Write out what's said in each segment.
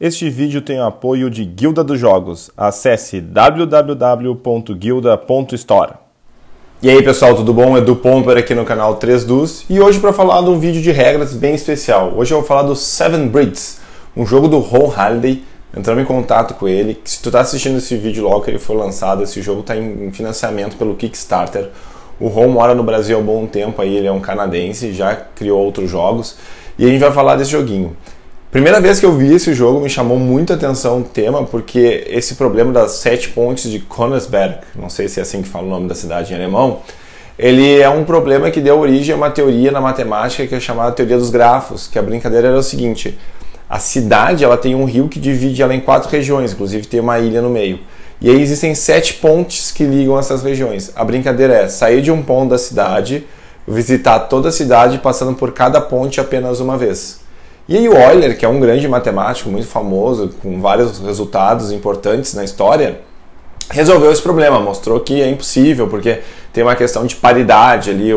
Este vídeo tem o apoio de Guilda dos Jogos. Acesse www.guilda.store. E aí pessoal, tudo bom? Edu Pomper aqui no canal 3 Dus e hoje para falar de um vídeo de regras bem especial. Hoje eu vou falar do Seven Breeds, um jogo do Ron Halliday. Entramos em contato com ele. Se tu tá assistindo esse vídeo logo que ele foi lançado, esse jogo está em financiamento pelo Kickstarter. O Ron mora no Brasil há um bom tempo aí, ele é um canadense, já criou outros jogos e a gente vai falar desse joguinho. Primeira vez que eu vi esse jogo me chamou muita atenção o tema, porque esse problema das sete pontes de Königsberg, não sei se é assim que fala o nome da cidade em alemão, ele é um problema que deu origem a uma teoria na matemática que é chamada teoria dos grafos, que a brincadeira era o seguinte: a cidade ela tem um rio que divide ela em quatro regiões, inclusive tem uma ilha no meio. E aí existem sete pontes que ligam essas regiões. A brincadeira é sair de um ponto da cidade, visitar toda a cidade passando por cada ponte apenas uma vez. E aí o Euler, que é um grande matemático, muito famoso, com vários resultados importantes na história, resolveu esse problema, mostrou que é impossível, porque tem uma questão de paridade ali,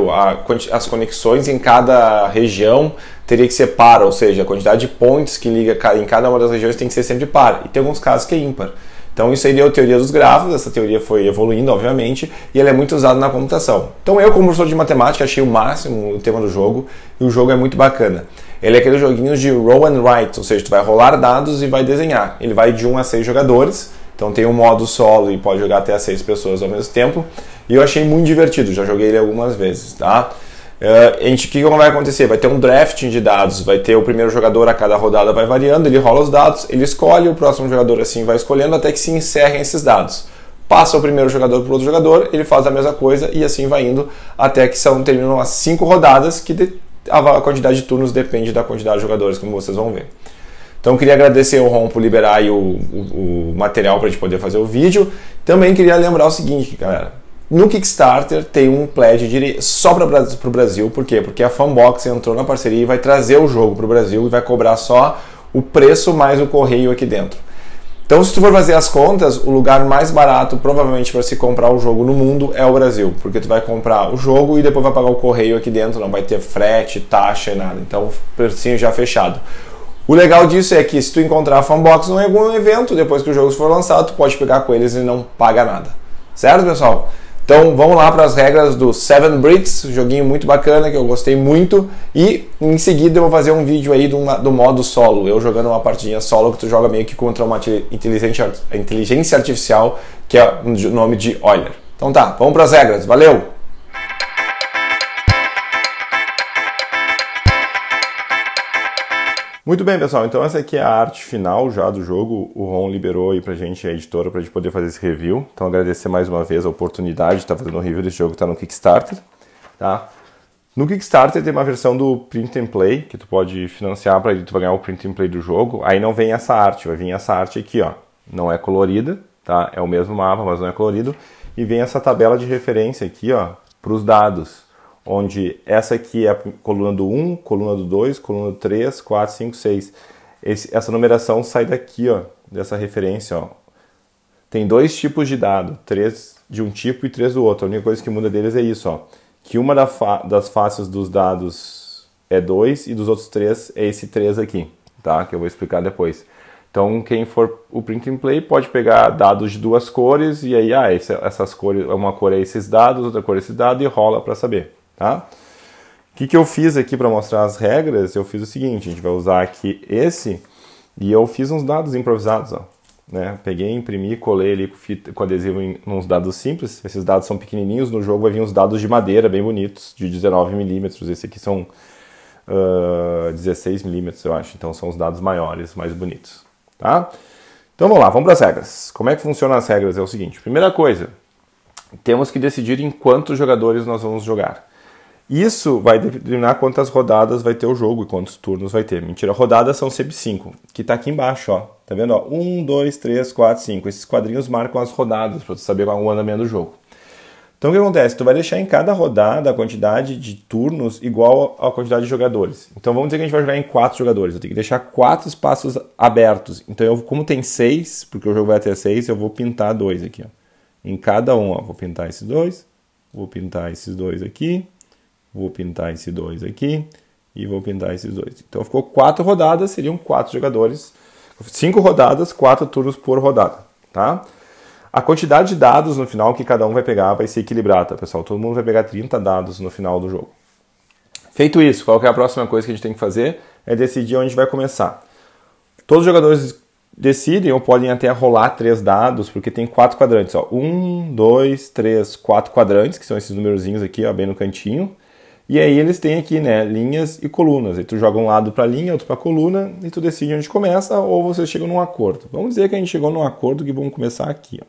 as conexões em cada região teria que ser par, ou seja, a quantidade de pontes que liga em cada uma das regiões tem que ser sempre par, e tem alguns casos que é ímpar. Então isso aí deu a teoria dos grafos, essa teoria foi evoluindo, obviamente, e ela é muito usada na computação. Então eu, como professor de matemática, achei o máximo o tema do jogo, e o jogo é muito bacana. Ele é aquele joguinho de roll and write, ou seja, tu vai rolar dados e vai desenhar. Ele vai de 1 a 6 jogadores, então tem um modo solo e pode jogar até 6 pessoas ao mesmo tempo. E eu achei muito divertido, já joguei ele algumas vezes, tá? Uh, gente, o que vai acontecer? Vai ter um drafting de dados, vai ter o primeiro jogador a cada rodada vai variando, ele rola os dados, ele escolhe, o próximo jogador assim vai escolhendo até que se encerrem esses dados. Passa o primeiro jogador para o outro jogador, ele faz a mesma coisa e assim vai indo até que são terminam as cinco rodadas que a quantidade de turnos depende da quantidade de jogadores, como vocês vão ver. Então queria agradecer ao Ron por liberar o, o, o, material para a gente poder fazer o vídeo. Também queria lembrar o seguinte, galera. No Kickstarter tem um pledge de, só para o Brasil, por quê? Porque a Fanbox entrou na parceria e vai trazer o jogo para o Brasil e vai cobrar só o preço mais o correio aqui dentro. Então, se tu for fazer as contas, o lugar mais barato provavelmente para se comprar o jogo no mundo é o Brasil, porque tu vai comprar o jogo e depois vai pagar o correio aqui dentro, não vai ter frete, taxa e nada. Então, precinho já fechado. O legal disso é que se tu encontrar a Fanbox em algum evento, depois que os jogos for lançado, tu pode pegar com eles e não paga nada. Certo, pessoal? Então vamos lá para as regras do Seven Bricks, um joguinho muito bacana que eu gostei muito. E em seguida eu vou fazer um vídeo aí do, do modo solo, eu jogando uma partidinha solo que tu joga meio que contra uma inteligência artificial, que é o nome de Euler. Então tá, vamos para as regras, valeu! Muito bem, pessoal. Então essa aqui é a arte final já do jogo. O Ron liberou aí pra gente a editora pra gente poder fazer esse review. Então agradecer mais uma vez a oportunidade de estar tá fazendo o review desse jogo que tá no Kickstarter, tá? No Kickstarter tem uma versão do Print and Play que tu pode financiar para tu ganhar o Print and Play do jogo. Aí não vem essa arte, vai vir essa arte aqui, ó. Não é colorida, tá? É o mesmo mapa, mas não é colorido e vem essa tabela de referência aqui, ó, para os dados onde essa aqui é a coluna do 1, coluna do 2, coluna do 3, 4, 5, 6. Esse, essa numeração sai daqui, ó, dessa referência. Ó. Tem dois tipos de dado, três de um tipo e três do outro. A única coisa que muda deles é isso, ó, que uma da fa das faces dos dados é 2 e dos outros três é esse 3 aqui, tá? que eu vou explicar depois. Então, quem for o print and play pode pegar dados de duas cores e aí, ah, essas cores, uma cor é esses dados, outra cor é esse dado e rola para saber. Tá? O que, que eu fiz aqui para mostrar as regras? Eu fiz o seguinte, a gente vai usar aqui esse e eu fiz uns dados improvisados. Ó, né? Peguei, imprimi, colei ali com, fita, com adesivo em uns dados simples. Esses dados são pequenininhos, no jogo vai vir uns dados de madeira bem bonitos, de 19mm. Esse aqui são uh, ah, 16mm, eu acho. Então são os dados maiores, mais bonitos. Tá? Então vamos lá, vamos para as regras. Como é que funcionam as regras? É o seguinte, primeira coisa, temos que decidir em quantos jogadores nós vamos jogar. Isso vai determinar quantas rodadas vai ter o jogo e quantos turnos vai ter. Mentira, rodadas são sempre 5, que está aqui embaixo, ó. Tá vendo? 1, 2, 3, 4, 5. Esses quadrinhos marcam as rodadas para você saber qual é o andamento do jogo. Então o que acontece? Tu vai deixar em cada rodada a quantidade de turnos igual à quantidade de jogadores. Então vamos dizer que a gente vai jogar em quatro jogadores. Eu tenho que deixar quatro espaços abertos. Então eu, como tem seis, porque o jogo vai ter seis, eu vou pintar dois aqui. Ó. Em cada um, ó. vou pintar esses dois, vou pintar esses dois aqui, Vou pintar esse 2 aqui e vou pintar esses dois. Então ficou quatro rodadas, seriam quatro jogadores. Cinco rodadas, quatro turnos por rodada, tá? A quantidade de dados no final que cada um vai pegar vai ser equilibrada, tá, pessoal? Todo mundo vai pegar 30 dados no final do jogo. Feito isso, qual é a próxima coisa que a gente tem que fazer? É decidir onde vai começar. Todos os jogadores decidem ou podem até rolar três dados, porque tem quatro quadrantes, ó. Um, dois, três, quatro quadrantes, que são esses numerozinhos aqui, ó, bem no cantinho. E aí eles têm aqui, né, linhas e colunas. E tu joga um lado para a linha, outro para a coluna, e tu decide onde começa ou vocês chegam num acordo. Vamos dizer que a gente chegou num acordo que vamos começar aqui. Ó.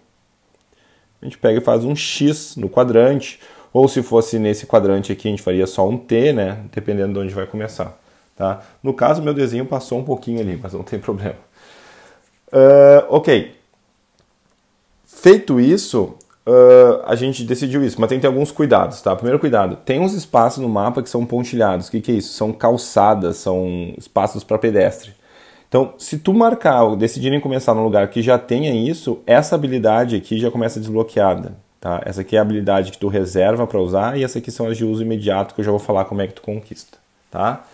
A gente pega e faz um X no quadrante, ou se fosse nesse quadrante aqui, a gente faria só um T, né, dependendo de onde vai começar. Tá? No caso, meu desenho passou um pouquinho ali, mas não tem problema. Uh, ok. Feito isso, uh, a gente decidiu isso, mas tem que ter alguns cuidados, tá? Primeiro cuidado, tem uns espaços no mapa que são pontilhados. O que, que é isso? São calçadas, são espaços para pedestre. Então, se tu marcar ou decidirem começar num lugar que já tenha isso, essa habilidade aqui já começa desbloqueada, tá? Essa aqui é a habilidade que tu reserva para usar e essa aqui são as de uso imediato que eu já vou falar como é que tu conquista, tá?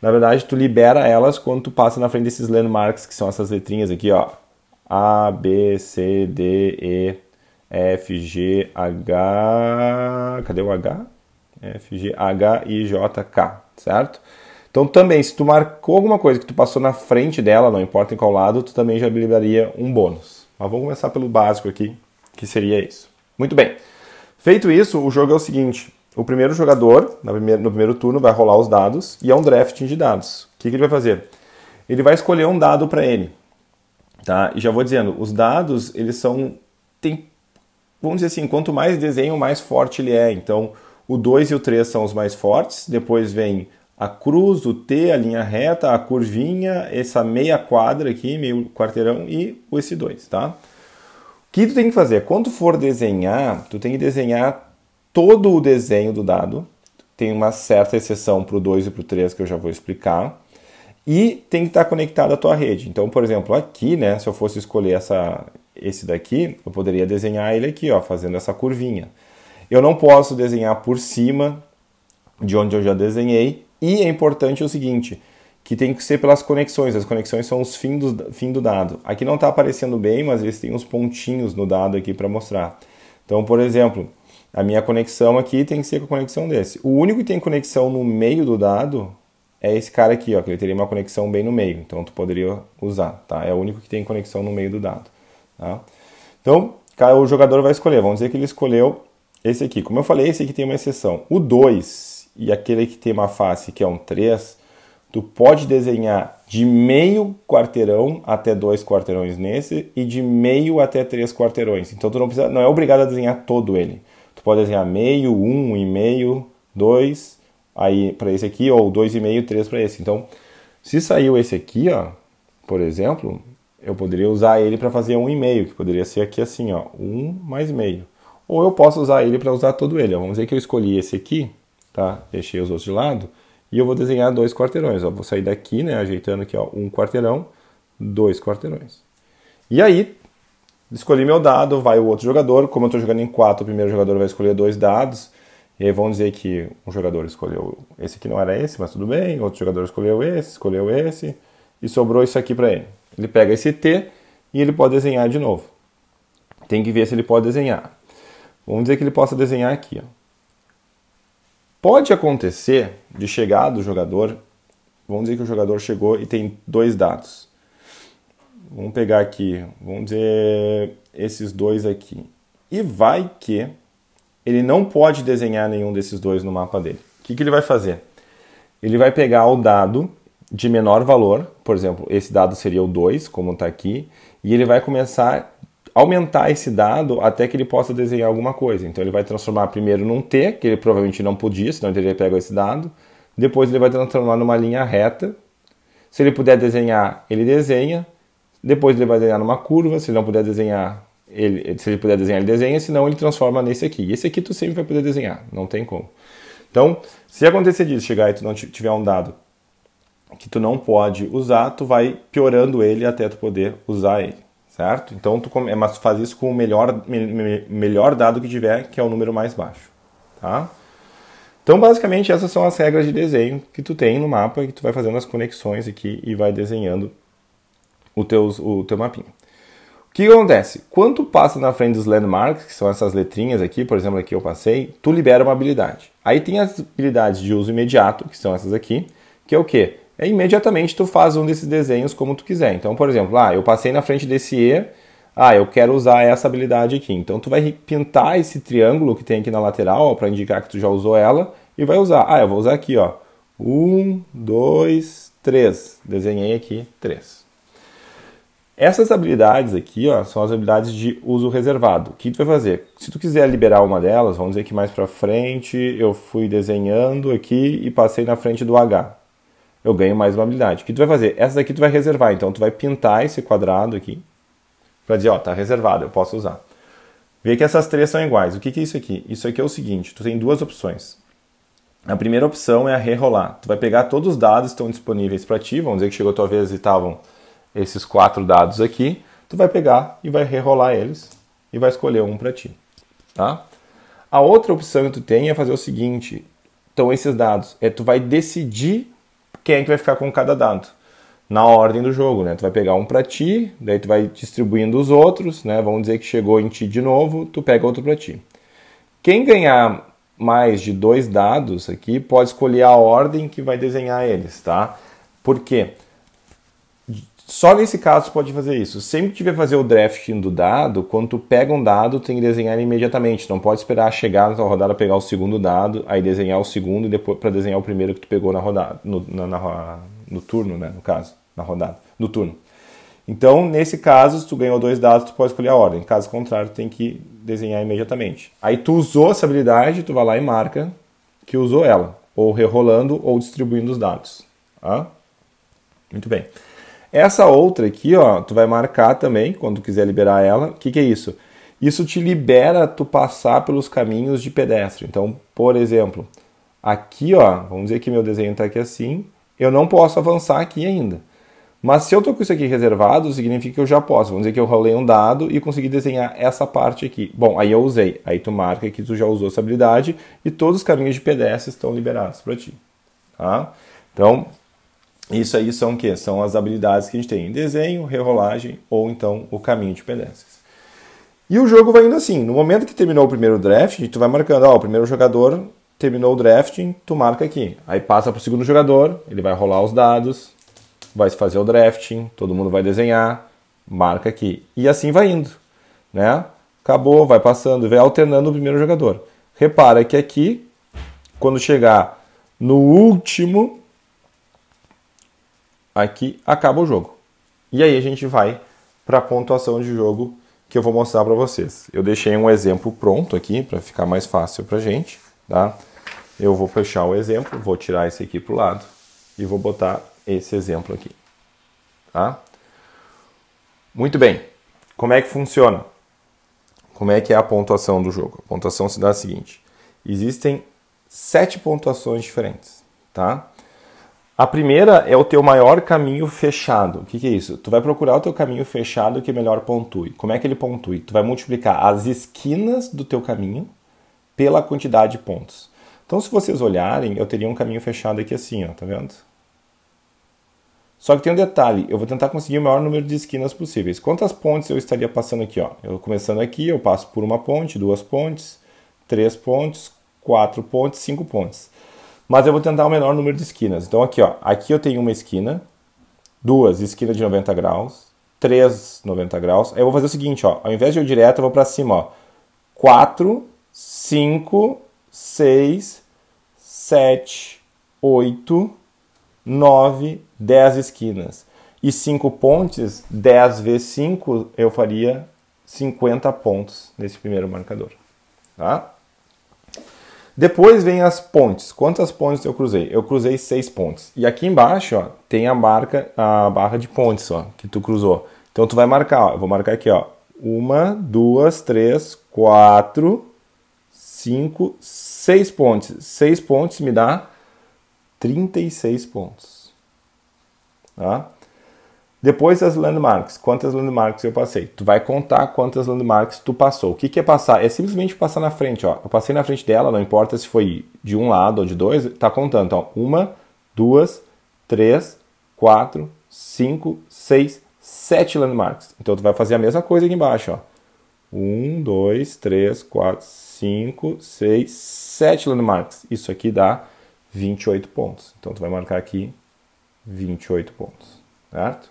Na verdade, tu libera elas quando tu passa na frente desses landmarks, que são essas letrinhas aqui, ó. A, B, C, D, E, F, G, H. Cadê o H? F, G, H, I, J, K, certo? Então também, se tu marcou alguma coisa que tu passou na frente dela, não importa em qual lado, tu também já liberaria um bônus. Mas vamos começar pelo básico aqui, que seria isso. Muito bem. Feito isso, o jogo é o seguinte. O primeiro jogador, no primeiro turno, vai rolar os dados e é um drafting de dados. O que, ele vai fazer? Ele vai escolher um dado para ele. Tá? E já vou dizendo, os dados, eles são... Tem vamos dizer assim, quanto mais desenho, mais forte ele é. Então, o 2 e o 3 são os mais fortes, depois vem a cruz, o T, a linha reta, a curvinha, essa meia quadra aqui, meio quarteirão e esse 2, tá? O que tu tem que fazer? Quando for desenhar, tu tem que desenhar todo o desenho do dado. Tem uma certa exceção para o 2 e para o 3 que eu já vou explicar e tem que estar conectado à tua rede. Então, por exemplo, aqui, né, se eu fosse escolher essa, esse daqui, eu poderia desenhar ele aqui, ó, fazendo essa curvinha. Eu não posso desenhar por cima de onde eu já desenhei, e é importante o seguinte, que tem que ser pelas conexões, as conexões são os fins do, fim do dado. Aqui não está aparecendo bem, mas eles têm uns pontinhos no dado aqui para mostrar. Então, por exemplo, a minha conexão aqui tem que ser com a conexão desse. O único que tem conexão no meio do dado é esse cara aqui, ó, que ele teria uma conexão bem no meio. Então tu poderia usar, tá? É o único que tem conexão no meio do dado. Tá? Então, o jogador vai escolher. Vamos dizer que ele escolheu esse aqui. Como eu falei, esse aqui tem uma exceção. O 2 e aquele que tem uma face que é um 3, tu pode desenhar de meio quarteirão até dois quarteirões nesse e de meio até três quarteirões. Então tu não precisa, não é obrigado a desenhar todo ele. Tu pode desenhar meio, um e meio, dois aí para esse aqui, ou 2,5, 3 para esse. Então, se saiu esse aqui, ó, por exemplo, eu poderia usar ele para fazer 1,5, que poderia ser aqui assim, ó, 1 mais meio. Ou eu posso usar ele para usar todo ele. Vamos dizer que eu escolhi esse aqui, tá? Deixei os outros de lado. E eu vou desenhar dois quarteirões. Ó. Vou sair daqui, né? Ajeitando aqui, ó, um quarteirão, dois quarteirões. E aí, escolhi meu dado, vai o outro jogador. Como eu estou jogando em quatro, o primeiro jogador vai escolher dois dados. E aí vão dizer que um jogador escolheu esse que não era esse, mas tudo bem, outro jogador escolheu esse, escolheu esse, e sobrou isso aqui para ele. Ele pega esse T e ele pode desenhar de novo. Tem que ver se ele pode desenhar. Vamos dizer que ele possa desenhar aqui. Ó. Pode acontecer de chegar do jogador, vamos dizer que o jogador chegou e tem dois dados. Vamos pegar aqui, vamos dizer esses dois aqui. E vai que ele não pode desenhar nenhum desses dois no mapa dele. O que, que ele vai fazer? Ele vai pegar o dado de menor valor, por exemplo, esse dado seria o 2, como está aqui, e ele vai começar a aumentar esse dado até que ele possa desenhar alguma coisa. Então ele vai transformar primeiro num T, que ele provavelmente não podia, senão ele teria pego esse dado. Depois ele vai transformar numa linha reta. Se ele puder desenhar, ele desenha. Depois ele vai desenhar numa curva. Se ele não puder desenhar, ele, se ele puder desenhar, ele desenha, senão ele transforma nesse aqui. E esse aqui tu sempre vai poder desenhar, não tem como. Então, se acontecer disso, chegar e tu não tiver um dado que tu não pode usar, tu vai piorando ele até tu poder usar ele, certo? Então, tu é, mas tu faz isso com o melhor, me, melhor dado que tiver, que é o número mais baixo, tá? Então, basicamente, essas são as regras de desenho que tu tem no mapa e que tu vai fazendo as conexões aqui e vai desenhando o, teus, o teu mapinha. O que acontece? Quando passa na frente dos landmarks, que são essas letrinhas aqui, por exemplo, aqui eu passei, tu libera uma habilidade. Aí tem as habilidades de uso imediato, que são essas aqui, que é o quê? É imediatamente tu faz um desses desenhos como tu quiser. Então, por exemplo, ah, eu passei na frente desse E, ah, eu quero usar essa habilidade aqui. Então tu vai pintar esse triângulo que tem aqui na lateral, para indicar que tu já usou ela, e vai usar. Ah, eu vou usar aqui, ó. Um, dois, três. Desenhei aqui três. Essas habilidades aqui ó, são as habilidades de uso reservado. O que tu vai fazer? Se tu quiser liberar uma delas, vamos dizer que mais para frente eu fui desenhando aqui e passei na frente do H. Eu ganho mais uma habilidade. O que tu vai fazer? Essa daqui tu vai reservar. Então tu vai pintar esse quadrado aqui para dizer, ó, tá reservado, eu posso usar. Vê que essas três são iguais. O que, que é isso aqui? Isso aqui é o seguinte, tu tem duas opções. A primeira opção é a rerolar. Tu vai pegar todos os dados que estão disponíveis para ti, vamos dizer que chegou a tua vez e estavam esses quatro dados aqui, tu vai pegar e vai rerolar eles e vai escolher um para ti, tá? A outra opção que tu tem é fazer o seguinte, então esses dados, é tu vai decidir quem é que vai ficar com cada dado na ordem do jogo, né? Tu vai pegar um para ti, daí tu vai distribuindo os outros, né? Vamos dizer que chegou em ti de novo, tu pega outro para ti. Quem ganhar mais de dois dados aqui pode escolher a ordem que vai desenhar eles, tá? Por quê? Porque só nesse caso você pode fazer isso. Sempre que tiver fazer o drafting do dado, quando tu pega um dado, tem que desenhar imediatamente. Não pode esperar chegar na tua rodada pegar o segundo dado, aí desenhar o segundo e depois para desenhar o primeiro que tu pegou na rodada, no, na, na, no turno, né? No caso, na rodada, no turno. Então, nesse caso, se tu ganhou dois dados, tu pode escolher a ordem. Caso contrário, tem que desenhar imediatamente. Aí tu usou essa habilidade, tu vai lá e marca que usou ela, ou rerolando ou distribuindo os dados. Ah, Muito bem. Essa outra aqui, ó, tu vai marcar também quando quiser liberar ela. O que, que é isso? Isso te libera tu passar pelos caminhos de pedestre. Então, por exemplo, aqui, ó, vamos dizer que meu desenho está aqui assim, eu não posso avançar aqui ainda. Mas se eu estou com isso aqui reservado, significa que eu já posso. Vamos dizer que eu rolei um dado e consegui desenhar essa parte aqui. Bom, aí eu usei. Aí tu marca que tu já usou essa habilidade e todos os caminhos de pedestre estão liberados para ti. Tá? Então, isso aí são o quê? São as habilidades que a gente tem em desenho, rerolagem ou então o caminho de pedestres. E o jogo vai indo assim. No momento que terminou o primeiro draft, tu vai marcando, ó, o primeiro jogador terminou o drafting, tu marca aqui. Aí passa pro segundo jogador, ele vai rolar os dados, vai fazer o drafting, todo mundo vai desenhar, marca aqui. E assim vai indo, né? Acabou, vai passando, vai alternando o primeiro jogador. Repara que aqui, quando chegar no último, aqui acaba o jogo. E aí a gente vai para a pontuação de jogo que eu vou mostrar para vocês. Eu deixei um exemplo pronto aqui para ficar mais fácil para gente, tá? Eu vou fechar o exemplo, vou tirar esse aqui para o lado e vou botar esse exemplo aqui, tá? Muito bem. Como é que funciona? Como é que é a pontuação do jogo? A pontuação se dá a seguinte: existem sete pontuações diferentes, tá? A primeira é o teu maior caminho fechado. O que, que, é isso? Tu vai procurar o teu caminho fechado que melhor pontue. Como é que ele pontue? Tu vai multiplicar as esquinas do teu caminho pela quantidade de pontos. Então, se vocês olharem, eu teria um caminho fechado aqui assim, ó, tá vendo? Só que tem um detalhe, eu vou tentar conseguir o maior número de esquinas possíveis. Quantas pontes eu estaria passando aqui, ó? Eu começando aqui, eu passo por uma ponte, duas pontes, três pontes, quatro pontes, cinco pontes mas eu vou tentar o menor número de esquinas. Então aqui, ó, aqui eu tenho uma esquina, duas esquinas de 90 graus, três 90 graus. Aí eu vou fazer o seguinte, ó, ao invés de eu direto, eu vou para cima, ó. 4, 5, 6, 7, 8, 9, 10 esquinas. E 5 pontes, 10 vezes 5, eu faria 50 pontos nesse primeiro marcador. Tá? Depois vem as pontes. Quantas pontes eu cruzei? Eu cruzei seis pontes. E aqui embaixo, ó, tem a marca, a barra de pontes, ó, que tu cruzou. Então tu vai marcar, ó, eu vou marcar aqui, ó, uma, duas, três, quatro, cinco, seis pontes. Seis pontes me dá 36 pontos, tá? Depois as landmarks, quantas landmarks eu passei? Tu vai contar quantas landmarks tu passou. O que, que é passar? É simplesmente passar na frente, ó. Eu passei na frente dela, não importa se foi de um lado ou de dois, tá contando. ó. Então, uma, duas, três, quatro, cinco, seis, sete landmarks. Então tu vai fazer a mesma coisa aqui embaixo, ó. Um, dois, três, quatro, cinco, seis, sete landmarks. Isso aqui dá 28 pontos. Então tu vai marcar aqui 28 pontos, certo?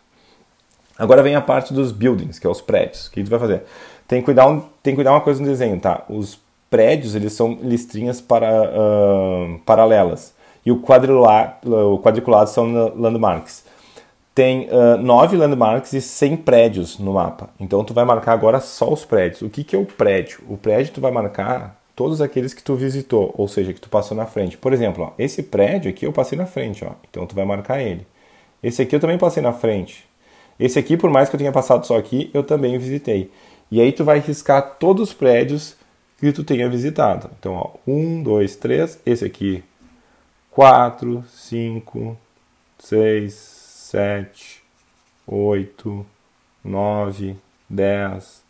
Agora vem a parte dos buildings, que é os prédios. O que tu vai fazer? Tem que cuidar, um, tem que cuidar uma coisa no desenho, tá? Os prédios, eles são listrinhas para, uh, paralelas. E o, o quadriculado são landmarks. Tem uh, nove landmarks e 100 prédios no mapa. Então tu vai marcar agora só os prédios. O que, que é o prédio? O prédio tu vai marcar todos aqueles que tu visitou, ou seja, que tu passou na frente. Por exemplo, ó, esse prédio aqui eu passei na frente, ó, então tu vai marcar ele. Esse aqui eu também passei na frente, esse aqui, por mais que eu tenha passado só aqui, eu também visitei. E aí tu vai riscar todos os prédios que tu tenha visitado. Então, ó, um, dois, três, esse aqui, quatro, cinco, seis, sete, oito, nove, dez,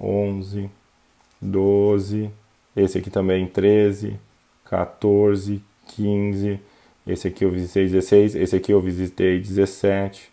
onze, doze, esse aqui também, treze, 14, 15, esse aqui eu visitei 16, esse aqui eu visitei 17,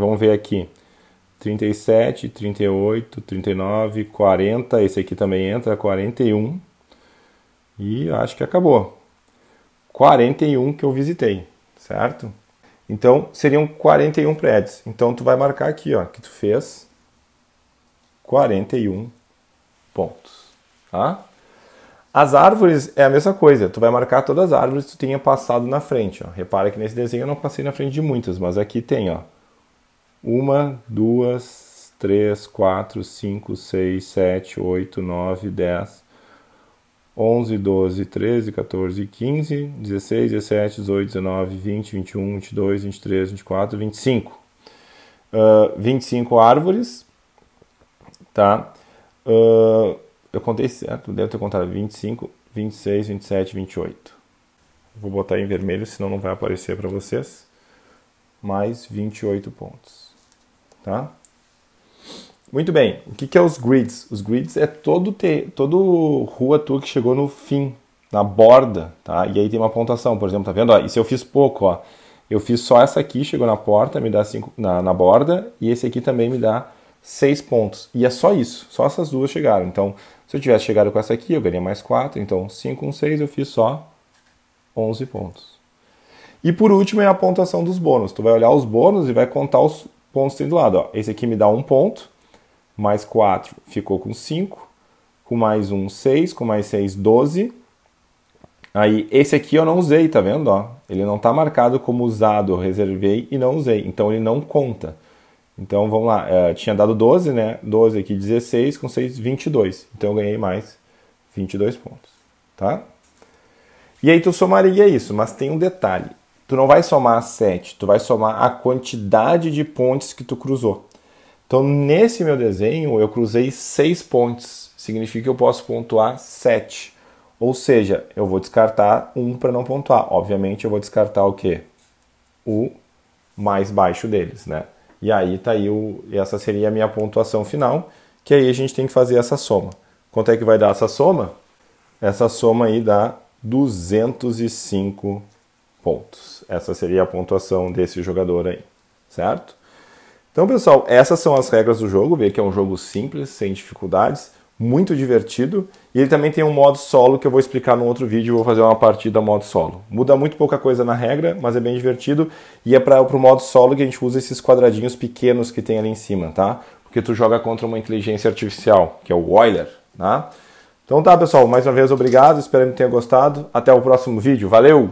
Vamos ver aqui. 37, 38, 39, 40. Esse aqui também entra, 41. E acho que acabou. 41 que eu visitei, certo? Então, seriam 41 prédios. Então, tu vai marcar aqui, ó, que tu fez 41 pontos, tá? As árvores é a mesma coisa, tu vai marcar todas as árvores que tu tenha passado na frente. Ó. Repara que nesse desenho eu não passei na frente de muitas, mas aqui tem, ó uma, duas, três, quatro, cinco, seis, sete, oito, nove, dez, onze, doze, treze, 14, quinze, dezesseis, dezessete, dezoito, dezenove, vinte, vinte e um, vinte e dois, vinte e três, vinte e quatro, vinte e cinco. Vinte e cinco árvores, tá? Uh, eu contei certo, deve ter contado 25, 26, 27, 28. Vou botar em vermelho, senão não vai aparecer para vocês. Mais 28 pontos. Tá? Muito bem, o que, que é os grids? Os grids é todo, te, todo rua tua que chegou no fim, na borda, tá? E aí tem uma pontuação, por exemplo, tá vendo? Ó, isso eu fiz pouco, ó. Eu fiz só essa aqui, chegou na porta, me dá cinco na, na borda, e esse aqui também me dá seis pontos. E é só isso, só essas duas chegaram. Então, se eu tivesse chegado com essa aqui, eu ganharia mais quatro, então 5 um 6 eu fiz só 11 pontos. E por último é a pontuação dos bônus. Tu vai olhar os bônus e vai contar os, pontos tem do lado. Ó. Esse aqui me dá um ponto, mais 4 ficou com 5, com mais 1, um, 6, com mais 6, 12. Aí esse aqui eu não usei, tá vendo? Ó? Ele não está marcado como usado, eu reservei e não usei, então ele não conta. Então vamos lá, eu eh, tinha dado 12, né? 12 aqui, 16, com 6, 22. Então eu ganhei mais 22 pontos, tá? E aí tu somaria isso, mas tem um detalhe tu não vai somar 7, tu vai somar a quantidade de pontes que tu cruzou. Então, nesse meu desenho, eu cruzei 6 pontes, significa que eu posso pontuar 7. Ou seja, eu vou descartar um para não pontuar. Obviamente, eu vou descartar o quê? O mais baixo deles, né? E aí tá aí o essa seria a minha pontuação final, que aí a gente tem que fazer essa soma. Quanto é que vai dar essa soma? Essa soma aí dá 205 pontos. Essa seria a pontuação desse jogador aí, certo? Então, pessoal, essas são as regras do jogo. Vê que é um jogo simples, sem dificuldades, muito divertido. E ele também tem um modo solo que eu vou explicar num outro vídeo. Vou fazer uma partida modo solo. Muda muito pouca coisa na regra, mas é bem divertido. E é para o modo solo que a gente usa esses quadradinhos pequenos que tem ali em cima, tá? Porque tu joga contra uma inteligência artificial, que é o Euler, tá? Então tá, pessoal, mais uma vez obrigado, espero que tenha gostado. Até o próximo vídeo. Valeu!